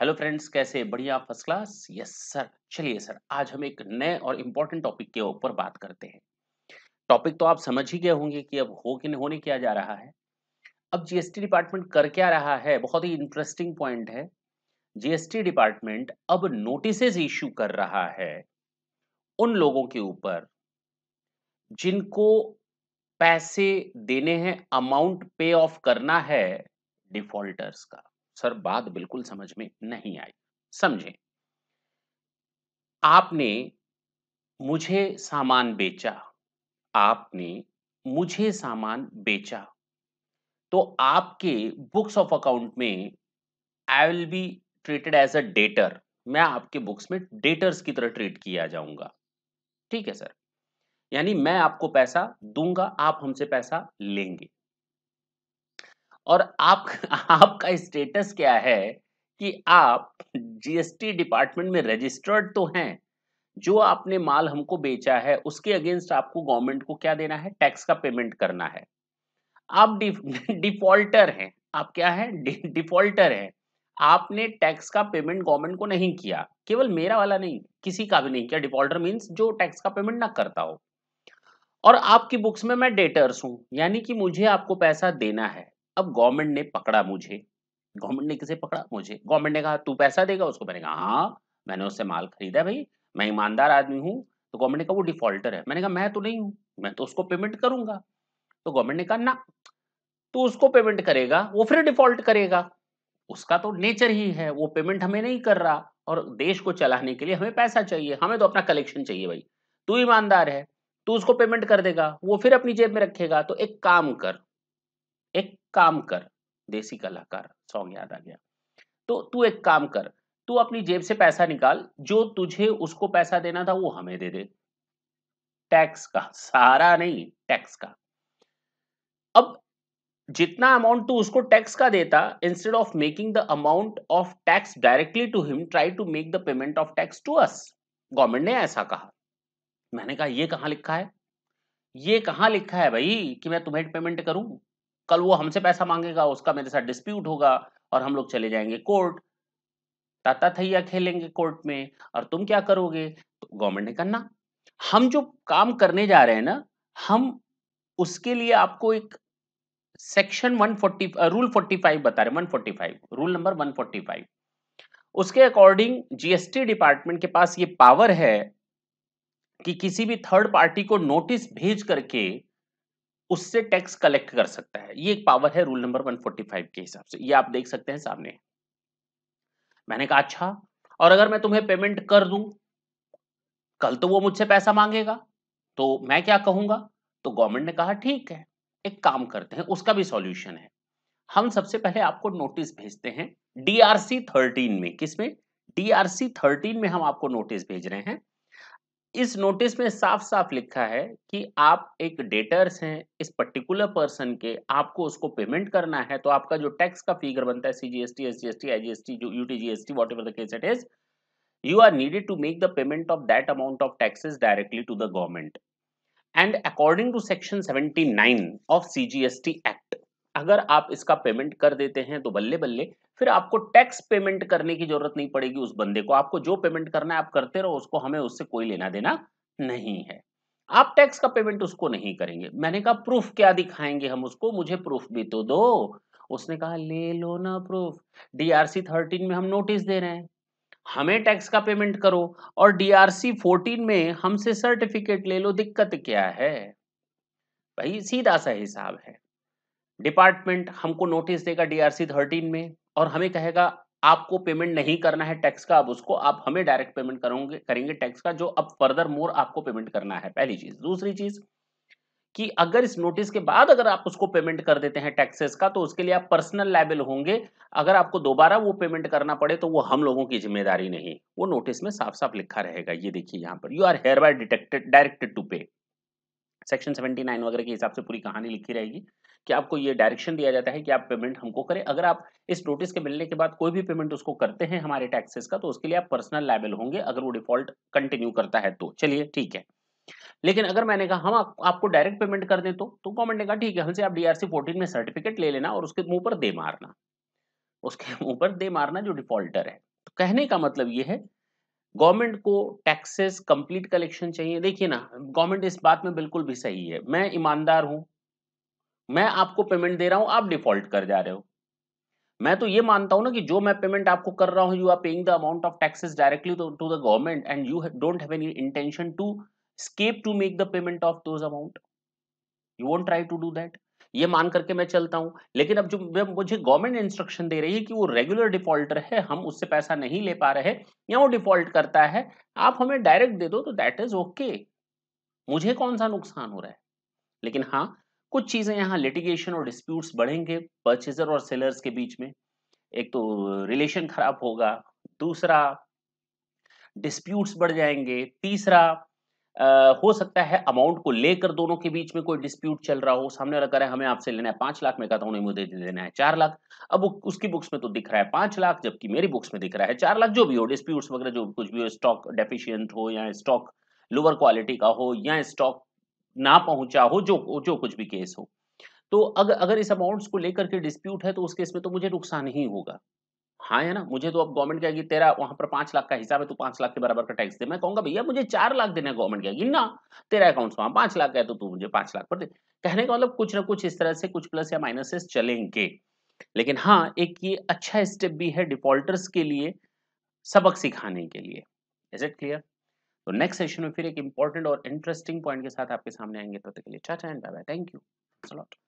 hello friends कैसे बढ़िया first class yes sir चलिए सर आज हम एक नए और इम्पोर्टेंट टॉपिक के ऊपर बात करते हैं टॉपिक तो आप समझ ही गए होंगे कि अब हो कि नहीं होने क्या जा रहा है अब जीएसटी डिपार्टमेंट कर क्या रहा है बहुत ही इंटरेस्टिंग पॉइंट है जीएसटी डिपार्टमेंट अब नोटिसेज इश्यू कर रहा है उन लोगों के ऊपर जिनको पैसे देने हैं अमाउंट पे ऑफ करना है डिफॉल्टर्स का सर बात बिल्कुल समझ में नहीं आई समझे आपने मुझे सामान बेचा आपने मुझे सामान बेचा तो आपके बुक्स ऑफ अकाउंट में I will be treated as a debtor मैं आपके बुक्स में डेटर्स की तरह ट्रीट किया जाऊंगा ठीक है सर यानी मैं आपको पैसा दूंगा आप हमसे पैसा लेंगे और आप आपका स्टेटस क्या है कि आप जीएसटी डिपार्टमेंट में रजिस्टर्ड तो हैं जो आपने माल हमको बेचा है उसके अगेंस्ट आपको गवर्नमेंट को क्या देना है टैक्स का पेमेंट करना है आप डिफॉल्टर हैं आप क्या है डिफॉल्टर हैं आपने टैक्स का पेमेंट गवर्नमेंट को नहीं किया केवल मेरा वाला नहीं किसी का भी नहीं किया डिफॉल्टर मीन्स जो टैक्स का पेमेंट ना करता हो और आपकी बुक्स में मैं डेटर्स हूं यानी कि मुझे आपको पैसा देना है अब गवर्नमेंट ने पकड़ा मुझे गवर्नमेंट ने किसे पकड़ा मुझे गवर्नमेंट ने कहा तू पैसा देगा उसको मैंने कहा हाँ मैंने उससे माल खरीदा भाई मैं ईमानदार आदमी हूँ तो गवर्नमेंट ने कहा वो डिफॉल्टर है मैंने कहा मैं तो नहीं हूँ मैं तो उसको पेमेंट करूंगा तो गवर्नमेंट ने कहा ना तो उसको पेमेंट करेगा वो फिर डिफॉल्ट करेगा उसका तो नेचर ही है वो पेमेंट हमें नहीं कर रहा और देश को चलाने के लिए हमें पैसा चाहिए हमें तो अपना कलेक्शन चाहिए भाई तू ईमानदार है तू उसको पेमेंट कर देगा वो फिर अपनी जेब में रखेगा तो एक काम कर काम कर देसी कलाकार सॉन्ग याद आ गया तो तू एक काम कर तू अपनी जेब से पैसा निकाल जो तुझे उसको पैसा देना था वो हमें दे दे टैक्स का सारा नहीं टैक्स का अब जितना अमाउंट तू उसको टैक्स का देता instead of making the amount of tax directly to him try to make the payment of tax to us government ने ऐसा कहा मैंने कहा ये कहा लिखा है ये कहा लिखा है भाई कि मैं तुम्हें पेमेंट करूं कल वो हमसे पैसा मांगेगा उसका मेरे साथ डिस्प्यूट होगा और हम लोग चले जाएंगे कोर्ट ताता थैया खेलेंगे कोर्ट में और तुम क्या करोगे तो गवर्नमेंट ने करना हम जो काम करने जा रहे हैं ना हम उसके लिए आपको एक सेक्शन 140 रूल 45 बता रहे 145 रूल नंबर 145 उसके अकॉर्डिंग जीएसटी डिपार्टमेंट के पास ये पावर है कि किसी भी थर्ड पार्टी को नोटिस भेज करके उससे टैक्स कलेक्ट कर सकता है ये एक पावर है रूल नंबर 145 के हिसाब से ये आप देख सकते हैं सामने मैंने कहा अच्छा और अगर मैं तुम्हें पेमेंट कर दूं कल तो वो मुझसे पैसा मांगेगा तो मैं क्या कहूंगा तो गवर्नमेंट ने कहा ठीक है एक काम करते हैं उसका भी सॉल्यूशन है हम सबसे पहले आपको नोटिस भेजते हैं डीआरसी थर्टीन में किसमें डीआरसी थर्टीन में हम आपको नोटिस भेज रहे हैं इस नोटिस में साफ साफ लिखा है कि आप एक डेटर्स हैं इस पर्टिकुलर पर्सन के आपको उसको पेमेंट करना है तो आपका जो टैक्स का फिगर बनता है CGST SGST IGST UTGST whatever the case it is you are needed to make the payment of that amount of taxes directly to the government and according to section nine of CGST act अगर आप इसका payment कर देते हैं तो बल्ले बल्ले फिर आपको टैक्स पेमेंट करने की जरूरत नहीं पड़ेगी उस बंदे को आपको जो पेमेंट करना है आप करते रहो उसको हमें उससे कोई लेना देना नहीं है आप टैक्स का पेमेंट उसको नहीं करेंगे मैंने कहा प्रूफ क्या दिखाएंगे हम उसको मुझे प्रूफ भी तो दो उसने कहा ले लो ना प्रूफ डीआरसी थर्टीन में हम नोटिस दे रहे हैं हमें टैक्स का पेमेंट करो और डीआरसी फोर्टीन में हमसे सर्टिफिकेट ले लो दिक्कत क्या है भाई सीधा सा हिसाब है डिपार्टमेंट हमको नोटिस देगा डीआरसी थर्टीन में और हमें कहेगा आपको पेमेंट नहीं करना है टैक्स का अब उसको आप हमें डायरेक्ट पेमेंट करोगे करेंगे टैक्स का जो अब फर्दर मोर आपको पेमेंट करना है पहली चीज दूसरी चीज कि अगर इस नोटिस के बाद अगर आप उसको पेमेंट कर देते हैं टैक्सेस का तो उसके लिए आप पर्सनल लाइबल होंगे अगर आपको दोबारा वो पेमेंट करना पड़े तो वो हम लोगों की जिम्मेदारी नहीं वो नोटिस में साफ साफ लिखा रहेगा ये देखिए यहां पर you are hereby detected directed to pay section seventy nine वगैरह के हिसाब से पूरी कहानी लिखी रहेगी कि आपको ये डायरेक्शन दिया जाता है कि आप पेमेंट हमको करें अगर आप इस नोटिस के मिलने के बाद कोई भी पेमेंट उसको करते हैं हमारे टैक्सेस का तो उसके लिए आप पर्सनल लाइबल होंगे अगर वो डिफॉल्ट कंटिन्यू करता है तो चलिए ठीक है लेकिन अगर मैंने कहा हम आप, आपको डायरेक्ट पेमेंट कर दें तो तो गवर्नमेंट ने कहा ठीक है हमसे आप डीआरसी फोर्टीन में सर्टिफिकेट ले लेना और उसके मुंह पर दे मारना उसके मुंह पर दे मारना जो डिफॉल्टर है तो कहने का मतलब ये है गवर्नमेंट को टैक्सेस कंप्लीट कलेक्शन चाहिए देखिए ना गवर्नमेंट इस बात में बिल्कुल भी सही है मैं ईमानदार हूं मैं आपको पेमेंट दे रहा हूं आप डिफॉल्ट कर जा रहे हो मैं तो ये मानता हूं ना कि जो मैं पेमेंट आपको कर रहा हूं you are paying the amount of taxes directly to the government and you don't have any intention to escape to make the payment of those amount you won't try to do that ये मान करके मैं चलता हूँ लेकिन अब जो मुझे गवर्नमेंट इंस्ट्रक्शन दे रही है कि वो रेगुलर डिफॉल्टर है हम उससे पैसा नहीं ले पा रहे या वो डिफॉल्ट करता है आप हमें डायरेक्ट दे दो तो दैट इज ओके मुझे कौन सा नुकसान हो रहा है लेकिन हाँ कुछ चीज़ें यहाँ लिटिगेशन और डिस्प्यूट्स बढ़ेंगे परचेजर और सेलर्स के बीच में एक तो रिलेशन खराब होगा दूसरा डिस्प्यूट्स बढ़ जाएंगे तीसरा हो सकता है अमाउंट को लेकर दोनों के बीच में कोई डिस्प्यूट चल रहा हो सामने वाला कह रहा है हमें आपसे लेना है पांच लाख में कहता हूँ नहीं मुझे लेना है चार लाख अब उसकी बुक्स में तो दिख रहा है पांच लाख जबकि मेरी बुक्स में दिख रहा है चार लाख जो भी हो डिस्प्यूट वगैरह जो कुछ भी हो स्टॉक डेफिशियंट हो या स्टॉक लोअर क्वालिटी का हो या स्टॉक ना पहुंचा हो जो जो कुछ भी केस हो तो अगर अगर इस अमाउंट्स को लेकर के डिस्प्यूट है तो उस केस में तो मुझे नुकसान ही होगा हाँ है ना मुझे तो अब गवर्नमेंट कहेगी तेरा वहां पर पांच लाख का हिसाब है तू पांच लाख के बराबर का टैक्स दे मैं कहूंगा भैया मुझे चार लाख देना है गवर्नमेंट कहेगी ना तेरा अकाउंट वहां पांच लाख का है तो तू मुझे पांच लाख पर दे कहने का मतलब कुछ ना कुछ इस तरह से कुछ प्लस या माइनसेस चलेंगे लेकिन हाँ एक ये अच्छा स्टेप भी है डिफॉल्टर्स के लिए सबक सिखाने के लिए इज इट क्लियर तो नेक्स्ट सेशन में फिर एक इंपॉर्टेंट और इंटरेस्टिंग पॉइंट के साथ आपके सामने आएंगे तो के लिए चाचा एंड बाय थैंक यू